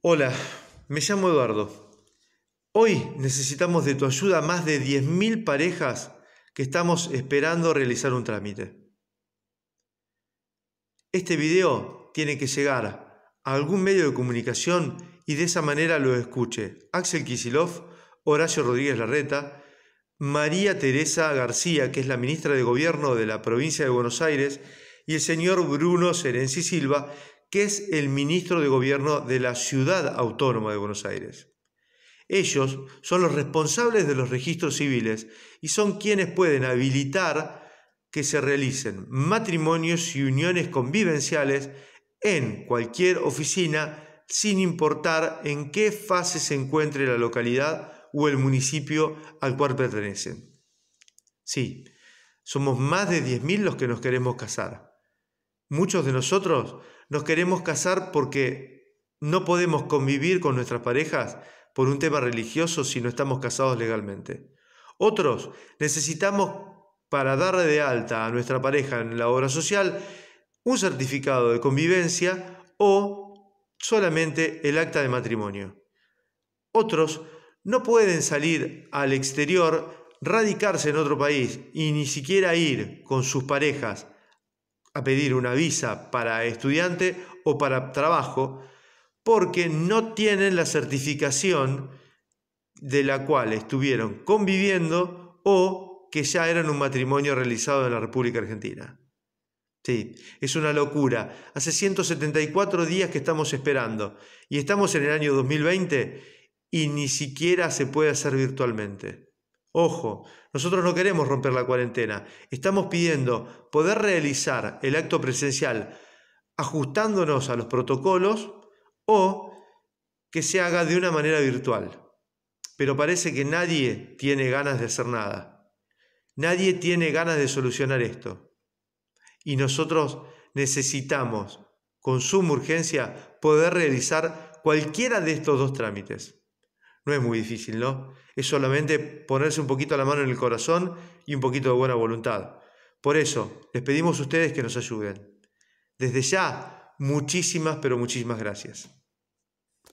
Hola, me llamo Eduardo. Hoy necesitamos de tu ayuda más de 10.000 parejas que estamos esperando realizar un trámite. Este video tiene que llegar a algún medio de comunicación y de esa manera lo escuche Axel Kisilov, Horacio Rodríguez Larreta, María Teresa García, que es la ministra de Gobierno de la provincia de Buenos Aires, y el señor Bruno Serenci Silva, que es el ministro de Gobierno de la Ciudad Autónoma de Buenos Aires. Ellos son los responsables de los registros civiles y son quienes pueden habilitar que se realicen matrimonios y uniones convivenciales en cualquier oficina sin importar en qué fase se encuentre la localidad o el municipio al cual pertenecen. Sí, somos más de 10.000 los que nos queremos casar. Muchos de nosotros nos queremos casar porque no podemos convivir con nuestras parejas por un tema religioso si no estamos casados legalmente. Otros necesitamos para dar de alta a nuestra pareja en la obra social un certificado de convivencia o solamente el acta de matrimonio. Otros no pueden salir al exterior, radicarse en otro país y ni siquiera ir con sus parejas a pedir una visa para estudiante o para trabajo porque no tienen la certificación de la cual estuvieron conviviendo o que ya eran un matrimonio realizado en la República Argentina. Sí, es una locura. Hace 174 días que estamos esperando y estamos en el año 2020 y ni siquiera se puede hacer virtualmente. Ojo, nosotros no queremos romper la cuarentena. Estamos pidiendo poder realizar el acto presencial ajustándonos a los protocolos o que se haga de una manera virtual. Pero parece que nadie tiene ganas de hacer nada. Nadie tiene ganas de solucionar esto. Y nosotros necesitamos, con suma urgencia, poder realizar cualquiera de estos dos trámites. No es muy difícil, ¿no? Es solamente ponerse un poquito la mano en el corazón y un poquito de buena voluntad. Por eso, les pedimos a ustedes que nos ayuden. Desde ya, muchísimas, pero muchísimas gracias.